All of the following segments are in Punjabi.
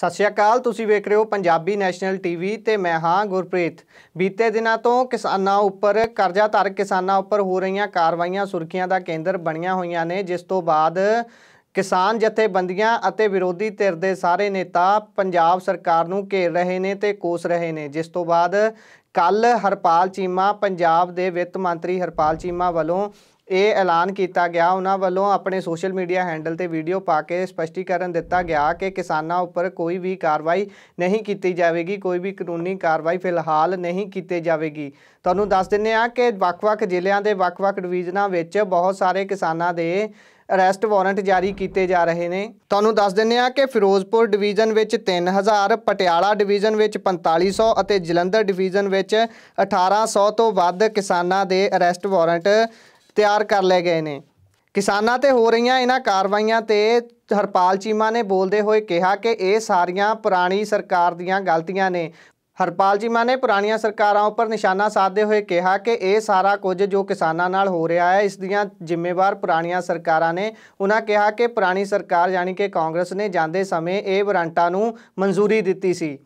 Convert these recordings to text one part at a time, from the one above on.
ਸਤਿ ਸ਼੍ਰੀ ਅਕਾਲ ਤੁਸੀਂ ਵੇਖ ਰਹੇ ਹੋ ਪੰਜਾਬੀ ਨੈਸ਼ਨਲ ਟੀਵੀ ਤੇ ਮੈਂ ਹਾਂ ਗੁਰਪ੍ਰੀਤ ਬੀਤੇ ਦਿਨਾਂ ਤੋਂ ਕਿਸਾਨਾਂ ਉੱਪਰ ਕਰਜ਼ਾ ਧਾਰਕ ਕਿਸਾਨਾਂ ਉੱਪਰ ਹੋ ਰਹੀਆਂ ਕਾਰਵਾਈਆਂ ਸੁਰਖੀਆਂ ਦਾ ਕੇਂਦਰ ਬਣੀਆਂ ਹੋਈਆਂ ਨੇ ਜਿਸ ਤੋਂ ਬਾਅਦ ਕਿਸਾਨ ਜਥੇਬੰਦੀਆਂ ਅਤੇ ਵਿਰੋਧੀ ਧਿਰ ਦੇ ਸਾਰੇ ਨੇਤਾ ਪੰਜਾਬ ਸਰਕਾਰ ਨੂੰ ਘੇਰ ਰਹੇ ਨੇ ਤੇ ਕੋਸ ਰਹੇ ਨੇ ਜਿਸ ਤੋਂ ਬਾਅਦ ਕੱਲ ਹਰਪਾਲ ਚੀਮਾ ਪੰਜਾਬ ਦੇ ਵਿੱਤ ਮੰਤਰੀ ਹਰਪਾਲ ਚੀਮਾ ਵੱਲੋਂ ਇਹ ਐਲਾਨ ਕੀਤਾ ਗਿਆ ਉਹਨਾਂ ਵੱਲੋਂ ਆਪਣੇ ਸੋਸ਼ਲ ਮੀਡੀਆ ਹੈਂਡਲ ਤੇ ਵੀਡੀਓ ਪਾ ਕੇ ਸਪਸ਼ਟੀਕਰਨ ਦਿੱਤਾ ਗਿਆ ਕਿ ਕਿਸਾਨਾਂ ਉੱਪਰ ਕੋਈ ਵੀ ਕਾਰਵਾਈ ਨਹੀਂ ਕੀਤੀ ਜਾਵੇਗੀ ਕੋਈ ਵੀ ਕਾਨੂੰਨੀ ਕਾਰਵਾਈ ਫਿਲਹਾਲ ਨਹੀਂ ਕੀਤੀ ਜਾਵੇਗੀ ਤੁਹਾਨੂੰ ਦੱਸ ਦਿੰਨੇ ਆ ਕਿ ਵੱਖ-ਵੱਖ ਜ਼ਿਲ੍ਹਿਆਂ ਦੇ ਵੱਖ-ਵੱਖ ਡਿਵੀਜ਼ਨਾਂ ਵਿੱਚ ਬਹੁਤ ਸਾਰੇ ਕਿਸਾਨਾਂ ਦੇ ਅਰੈਸਟ ਵਾਰੰਟ ਜਾਰੀ ਕੀਤੇ ਜਾ ਰਹੇ ਨੇ ਤੁਹਾਨੂੰ ਦੱਸ ਦਿੰਨੇ ਆ ਕਿ ਫਿਰੋਜ਼ਪੁਰ ਡਿਵੀਜ਼ਨ ਵਿੱਚ 3000 ਪਟਿਆਲਾ ਡਿਵੀਜ਼ਨ ਵਿੱਚ 4500 ਅਤੇ ਜਲੰਧਰ ਡਿਵੀਜ਼ਨ ਵਿੱਚ ਵਿੱਚ 1800 ਤੋਂ ਵੱਧ ਕਿਸਾਨਾਂ ਦੇ ਅਰੈਸਟ ਵਾਰੰਟ ਤਿਆਰ ਕਰ ਲਏ ਗਏ ਨੇ ਕਿਸਾਨਾਂ ਤੇ ਹੋ ਰਹੀਆਂ ਇਹਨਾਂ ਕਾਰਵਾਈਆਂ ਤੇ ਹਰਪਾਲ ਚੀਮਾ ਨੇ ਬੋਲਦੇ ਹੋਏ ਕਿਹਾ ਕਿ ਇਹ ਸਾਰੀਆਂ ਪੁਰਾਣੀ ਸਰਕਾਰ ਦੀਆਂ ਗਲਤੀਆਂ ਨੇ ਹਰਪਾਲ ਜੀ ਨੇ ਪੁਰਾਣੀਆਂ ਸਰਕਾਰਾਂ ਉੱਪਰ ਨਿਸ਼ਾਨਾ ਸਾਧਦੇ ਹੋਏ ਕਿਹਾ ਕਿ ਇਹ ਸਾਰਾ ਕੁਝ ਜੋ ਕਿਸਾਨਾਂ ਨਾਲ ਹੋ ਰਿਹਾ ਹੈ ਇਸ ਦੀਆਂ ਜ਼ਿੰਮੇਵਾਰ ਪੁਰਾਣੀਆਂ ਸਰਕਾਰਾਂ ਨੇ ਉਹਨਾਂ ਕਿਹਾ ਕਿ ਪੁਰਾਣੀ ਸਰਕਾਰ ਯਾਨੀ ਕਿ ਕਾਂਗਰਸ ਨੇ ਜਾਂਦੇ ਸਮੇਂ ਇਹ ਵਾਰੰਟਾਂ ਨੂੰ ਮਨਜ਼ੂਰੀ ਦਿੱਤੀ ਸੀ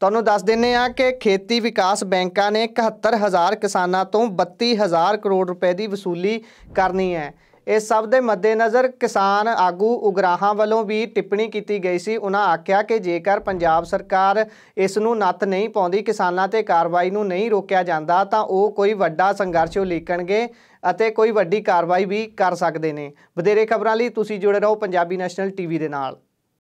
ਤੁਹਾਨੂੰ ਦੱਸ ਦਿੰਨੇ ਆ ਕਿ ਖੇਤੀ ਵਿਕਾਸ ਬੈਂਕਾਂ ਨੇ 71000 ਕਿਸਾਨਾਂ ਤੋਂ 32000 ਕਰੋੜ ਰੁਪਏ ਦੀ ਵਸੂਲੀ ਕਰਨੀ ਹੈ ਇਸ ਸਭ ਦੇ ਮੱਦੇਨਜ਼ਰ ਕਿਸਾਨ ਆਗੂ ਉਗਰਾਹਾਂ ਵੱਲੋਂ ਵੀ ਟਿੱਪਣੀ ਕੀਤੀ ਗਈ ਸੀ ਉਹਨਾਂ ਆਖਿਆ ਕਿ ਜੇਕਰ ਪੰਜਾਬ ਸਰਕਾਰ ਇਸ ਨੂੰ ਨੱਤ ਨਹੀਂ ਪਾਉਂਦੀ ਕਿਸਾਨਾਂ ਤੇ ਕਾਰਵਾਈ ਨੂੰ ਨਹੀਂ ਰੋਕਿਆ ਜਾਂਦਾ ਤਾਂ ਉਹ ਕੋਈ ਵੱਡਾ ਸੰਘਰਸ਼ ਉਲੀਕਣਗੇ ਅਤੇ ਕੋਈ ਵੱਡੀ ਕਾਰਵਾਈ ਵੀ ਕਰ ਸਕਦੇ ਨੇ ਬਧੇਰੇ ਖਬਰਾਂ ਲਈ ਤੁਸੀਂ ਜੁੜੇ ਰਹੋ ਪੰਜਾਬੀ ਨੈਸ਼ਨਲ ਟੀਵੀ ਦੇ ਨਾਲ